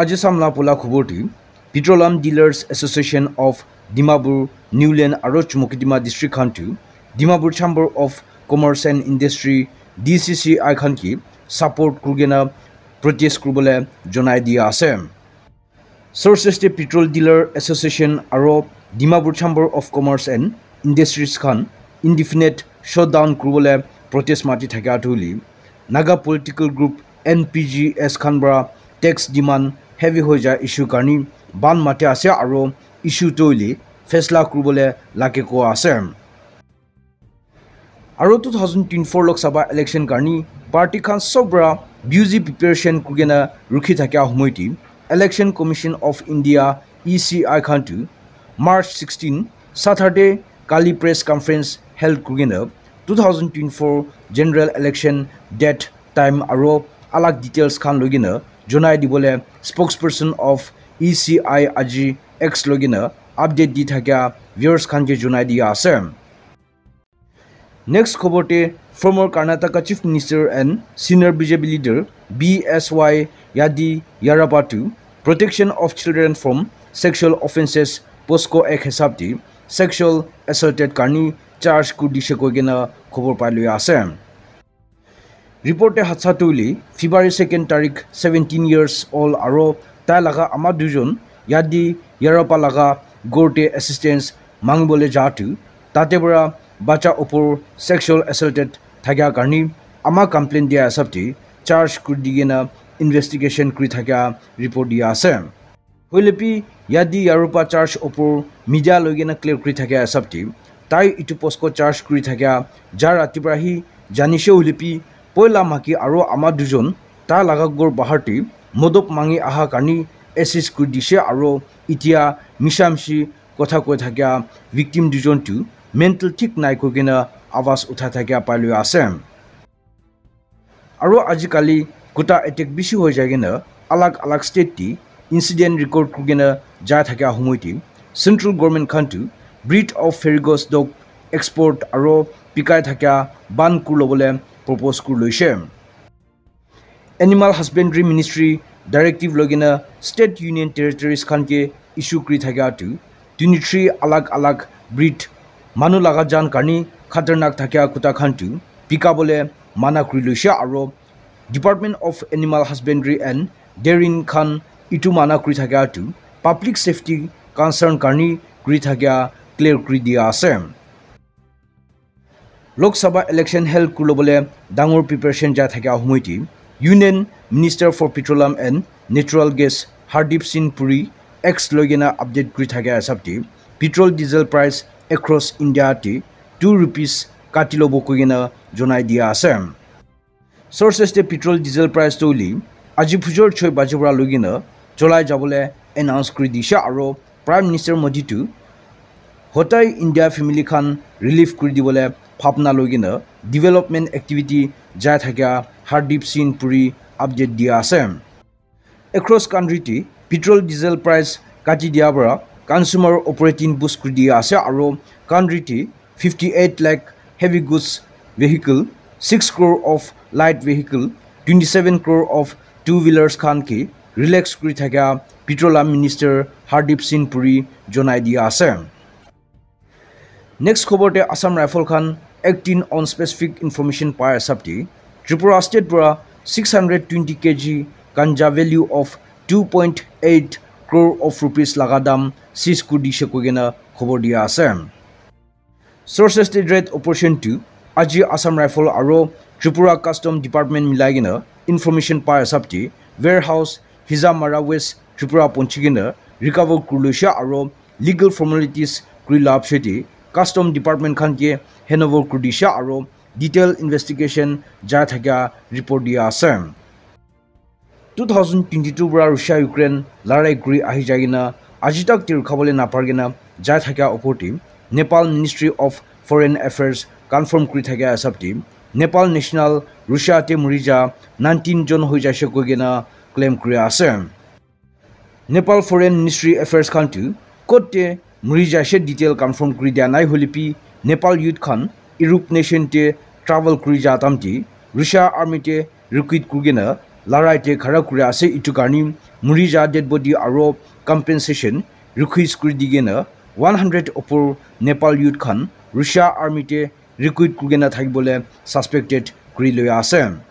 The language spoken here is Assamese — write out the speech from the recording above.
আজি চাম লাভ খবৰটি petroleum dealers association of Dimapur Niuland আৰু চমুকিডিমা ডিষ্ট্ৰিক্ট খানটো Dimapur chamber of commerce and industry D C C I খানকি ছাপৰ্ট কৰিকেনা প্ৰত্যেষ্ট কৰিবলৈ জনাই দিয়া আছে চৰ্চেষ্টে পেট্ৰল ডিলাৰ এছ'চিয়েশ্যন আৰু Dimapur chamber of commerce and industries খান ইনডিফিনেট শ্বট ডাউন কৰিবলৈ প্ৰটেষ্ট মাতি থাকে আঁতৰি Naga political group N P G S খান টেক্স ডিমাণ্ড হেভি হৈ যায় ইছ্যু কাৰণে বান মাতি আছে আৰু ইছ্যুটোলৈ ফেচলা কৰিবলৈ লাগে কোৱা আছে আৰু two thousand twenty four Lok Sabha election কাৰণে পাৰ্টীখন চবৰা বিউজি প্ৰিপেৰেশ্যন কৰিকেনে ৰখি থাকে সময়তে election commission of India E C I খানটো মাৰ্চ ছিক্সটিন ছাটাৰডে কালি প্ৰেছ কনফাৰেঞ্চ হেল্ড কৰিকেনে two thousand twenty four general election date time আৰু আলাক ডিটেইলছ খান লৈ কিনে जोना दी बोले स्पोक्सपर्सन अफ इ सी आई आज एक्स लगे आपडेट दी थका भिवर्स खान के जोना दिया नेक्स्ट खबरते former Karnataka chief minister and senior BJP leader B S Y Yediyurappa protection of children from sexual offences POCSO एक हिसाब से सेक्सुअल एसल्टेड कार्नी चार्ज को दिशे कोई खबर पाई लिया ৰিপৰ্টে হাতছা তুলি ফেব্ৰুৱাৰী ছেকেণ্ড তাৰিখ ছেভেণ্টিন ইয়েৰ্ছ অল আৰু তাই লগা আমাৰ দুজন ইয়াদি ইয়াৰপৰা লগা গোৰ্টে এছিষ্টেঞ্চ মাংবলৈ যাতে তাতে পৰা বাচ্চা ওপৰ ছেক্সুৱেল এছাল্টেড থাকে কাৰণে আমাৰ কমপ্লেইন দিয়া হিচাপতে চাৰ্জ কৰি দি কিনে ইনভেষ্টিগেশ্যন কৰি থাকে ৰিপৰ্ট দিয়া আছে হৈলেপি ইয়াদি ইয়াৰপৰা চাৰ্জ ওপৰ মিডিয়া লৈ কিনে ক্লিয়াৰ কৰি থাকে হিচাপতে তাই ইটো পষ্ট চাৰ্জ কৰি থাকে যাৰ ৰাতিপুৱা আহি জানিছেও হলেপি পয়লা মাকি আৰু আমাৰ দুজন তাৰ লাগাগৰ বাহাৰটি মদক মাঙি অহা কাৰণে এচেচ কৰি দিছে আৰু এতিয়া মিছামিছি কথা কৈ থাকে ভিক্টিম দুজনটো মেণ্টেল ঠিক নাই কৰি কিনে আৱাজ উঠাই থাকে পাই লৈ আছে আৰু আজিকালি গোটা এটেক বেছি হৈ যায় কিনে আলাগ আলাগ ষ্টেটটি ইঞ্চিডেণ্ট ৰেকৰ্ড কৰি কিনে যাই থাকে সময়টি চেণ্ট্ৰেল গভৰ্ণমেণ্টখনটো breed of ferocious dog expert আৰু পিকাই থকা বান কোৰ ল'বলৈ প্ৰপ'জ কৰি লৈছে এনিমেল হাজবেণ্ডৰী মিনিষ্ট্ৰী ডাইৰেক্টিভ লগিনা ষ্টেট ইউনিয়ন টেৰিটৰিজ খানকে ইছ্যু কৰি থাকাটো তিনি থ্ৰী আলাগ আলাগ ব্ৰিড মানুহ লগা যান কাৰণে খাতাৰনাক থকা কোটা খানটো পিকাবলৈ মানা কৰি লৈছে আৰু department of animal husbandry and dairying খান ইটো মানা কৰি থকাটো পাব্লিক ছেফটি কনচাৰ্ণ কাৰণে কৰি থকা ক্লিয়াৰ কৰি দিয়া আছে লোক সভা ইলেকশ্যন হেল্প কৰি ল'বলৈ ডাঙৰ প্ৰিপেৰেশ্যন যায় থাকে সময়তে union minister for petroleum and natural gas Hardeep Singh Puri X লৈ কিনে আপডেট কৰি থাকে হিচাপটি পেট্ৰল ডিজেল প্ৰাইচ এক্ৰছ ইণ্ডিয়াতে টু ৰুপিজ কাটি ল'ব কৈ কিনে জনাই দিয়া আছে চৰ্চেছে পেট্ৰল ডিজেল প্ৰাইচ তৈলি আজি ভোজৰ ছয় বাজিৰ পৰা লৈ কিনে জ্বলাই যাবলৈ এনাউন্স কৰি দিছে আৰু প্ৰাইম মিনিষ্টাৰ মোদীটো হতাই ইণ্ডিয়া ফেমিলি ৰিলিফ কৰি দিবলৈ ভাৱনা লৈ কিনে ডিভেলপমেণ্ট একটিভিটি যাই থাকে হৰদীপ সিং পুৰী আপডেট দিয়া আছে এক্ৰছ কাণ্ট্ৰিটি পেট্ৰল ডিজেল প্ৰাইচ কাটি দিয়াৰ পৰা কনচিউমাৰ অপাৰেটিং বুষ্ট কৰি দিয়া আছে আৰু কাণ্ট্ৰিটি fifty eight lakh heavy goods vehicle six crore of light vehicle twenty seven crore of two wheelers খান কি ৰিলেক্স কৰি থকা পেট্ৰলিয়াম মিনিষ্টাৰ হৰদীপ সিং পুৰী জনাই দিয়া আছে নেক্সট খবৰতে আছাম ৰাইফল খান acting on specific information per হিচাপটি ত্ৰিপুৰা ষ্টেট পৰা six hundred twenty K G ganja value of two point eight crore of rupees লাগা দাম চিজকু দিছে কৈকেনে খবৰ দিয়া আছে চৰ্চে ষ্টেট ৰেড অপাৰেশ্যনটো আজি আছাম ৰাইফল আৰু ত্ৰিপুৰা কাষ্টম ডিপাৰ্টমেণ্ট মিলাই কিনে ইনফৰমেশ্যন পাৰ হিচাপটি ৱেৰ হাউচ হিজা মাৰা ৱেষ্ট ত্ৰিপুৰা পঞ্চিকেনে ৰিকভাৰ কৰি লৈছে আৰু লিগেল ফৰ্মেলিটিছ কৰি লাভ কাষ্টম ডিপাৰ্টমেণ্ট খানকে হেণ্ড কৰি দিছে আৰু ডিটেইল ইনভেষ্টিগেশ্যন যাই থকা ৰিপৰ্ট দিয়া আছে টু থাউজেণ্ড টুৱেণ্টি টুৰ পৰা ৰাছিয়া ইউক্ৰেইন লাৰাই ঘূৰি আহি যায় কিনা আজি তাক তি ৰখাবলৈ নাপাৰে না যাই থকা ওপৰতে Nepal ministry of foreign affairs confirm কৰি থাকে হিচাপটি নেপাল নেশ্যনেল ৰাছিয়াতে মৰি যা নাইণ্টিনজন হৈ যাইছে কৈ কিনে ক্লেইম কৰি আছে নেপাল ফৰেইন মিনিষ্ট্ৰী এফেয়াৰ্ছ খানটো ক'তে মৰিজাইছে ডিটেইল কনফাৰ্ম কৰি দিয়া নাই হলিপি নেপাল ইউথখন ইউৰোপ নেশ্যনটোৱে ট্ৰাভেল কৰি যোৱা তামটি ৰুছিয়া আৰ্মীটে ৰিকুইট কৰিকেনে লৰাইটোৱে খাৰা কৰি আছে ইটো কাৰণে মৰি যোৱা ডেড বডি আৰু কম্পেনচেশ্যন ৰিকুইজ কৰি দিগেনে ওৱান হাণ্ড্ৰেড অপৰ নেপাল ইউথখন ৰুছিয়া আৰ্মিটোৱে ৰিকুইট কৰিকেনে থাকিবলৈ ছাছপেক্টেড কৰি লৈ আছে